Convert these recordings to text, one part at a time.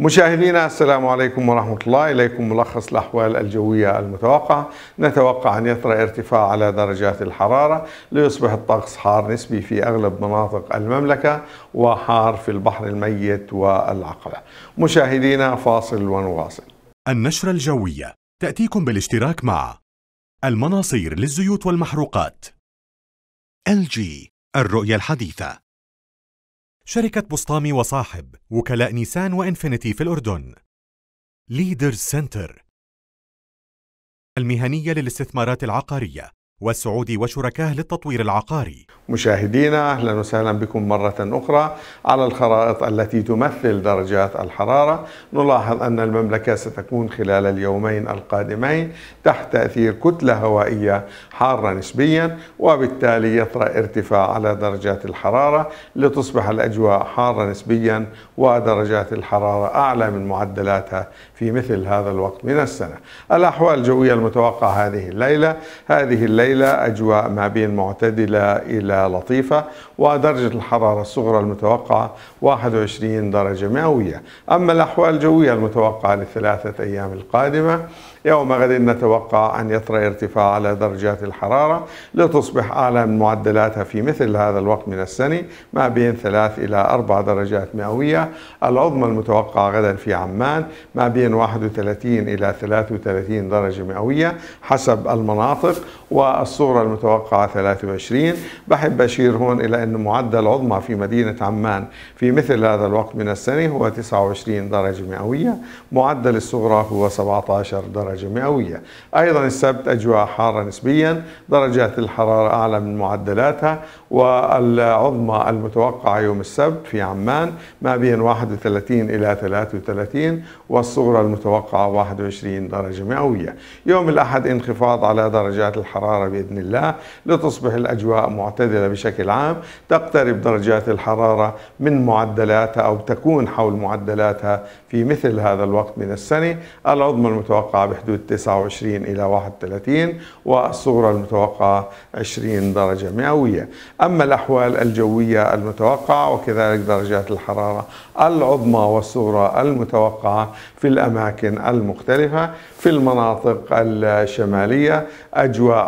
مشاهدينا السلام عليكم ورحمة الله إليكم ملخص الأحوال الجوية المتوقعة نتوقع أن يطرأ ارتفاع على درجات الحرارة ليصبح الطقس حار نسبي في أغلب مناطق المملكة وحار في البحر الميت والعقبة مشاهدينا فاصل ونواصل النشرة الجوية تأتيكم بالاشتراك مع المناصير للزيوت والمحروقات LG الرؤية الحديثة شركة بسطامي وصاحب وكلاء نيسان وإنفينيتي في الأردن ليدرز سنتر المهنية للاستثمارات العقارية والسعودي وشركاه للتطوير العقاري مشاهدينا أهلا وسهلا بكم مرة أخرى على الخرائط التي تمثل درجات الحرارة نلاحظ أن المملكة ستكون خلال اليومين القادمين تحت تأثير كتلة هوائية حارة نسبيا وبالتالي يطرأ ارتفاع على درجات الحرارة لتصبح الأجواء حارة نسبيا ودرجات الحرارة أعلى من معدلاتها في مثل هذا الوقت من السنة الأحوال الجوية المتوقعة هذه الليلة هذه الليلة الليلة أجواء ما بين معتدلة إلى لطيفة ودرجة الحرارة الصغرى المتوقعة 21 درجة مئوية أما الأحوال الجوية المتوقعة للثلاثة أيام القادمة يوم غد نتوقع أن يطرأ ارتفاع على درجات الحرارة لتصبح أعلى من معدلاتها في مثل هذا الوقت من السنة ما بين ثلاث إلى أربع درجات مئوية العظمى المتوقعة غدا في عمان ما بين 31 إلى 33 درجة مئوية حسب المناطق والصورة المتوقعة 23 بحب أشير هون إلى أن معدل عظمى في مدينة عمان في مثل هذا الوقت من السنة هو 29 درجة مئوية معدل الصغرى هو 17 درجة مئوية أيضا السبت أجواء حارة نسبيا درجات الحرارة أعلى من معدلاتها والعظمى المتوقعة يوم السبت في عمان ما بين 31 إلى 33 والصغرى المتوقعة 21 درجة مئوية يوم الأحد انخفاض على درجات الحرارة الحرارة بإذن الله لتصبح الأجواء معتدلة بشكل عام تقترب درجات الحرارة من معدلاتها أو تكون حول معدلاتها في مثل هذا الوقت من السنة العظمى المتوقعة بحدود 29 إلى 31 والصغرى المتوقعة 20 درجة مئوية أما الأحوال الجوية المتوقعة وكذلك درجات الحرارة العظمى والصغرى المتوقعة في الأماكن المختلفة في المناطق الشمالية أجواء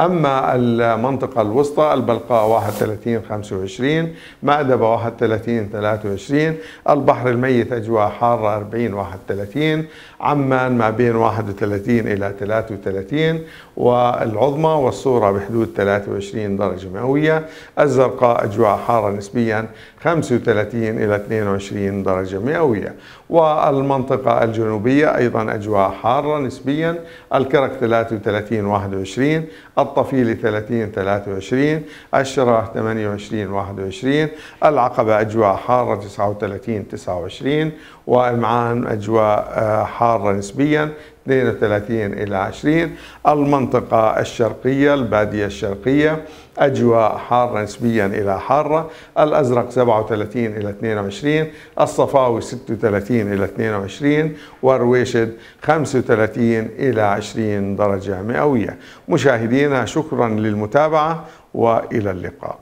أما المنطقة الوسطى البلقاء 31 25 مأدبة 31 23 البحر الميت أجواء حارة 40 31 عمان ما بين 31 إلى 33 والعظمى والصورة بحدود 23 درجة مئوية الزرقاء أجواء حارة نسبيا 35 إلى 22 درجة مئوية والمنطقة الجنوبية أيضا أجواء حارة نسبيا الكرك 33 21 الطفيل 30 23 الشراح 28 21 العقبة أجواء حارة 39 29 والمعان أجواء آه، حارة نسبيا 32 إلى 20 المنطقة الشرقية البادية الشرقية أجواء حارة نسبيا إلى حارة الأزرق 37 إلى 22 الصفاوي 36 إلى 22 ورويشد 35 إلى 20 درجة مئوية مشاهدينا شكرا للمتابعة وإلى اللقاء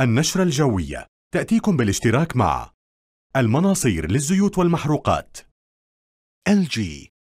النشرة الجوية تأتيكم بالاشتراك مع المناصير للزيوت والمحروقات LG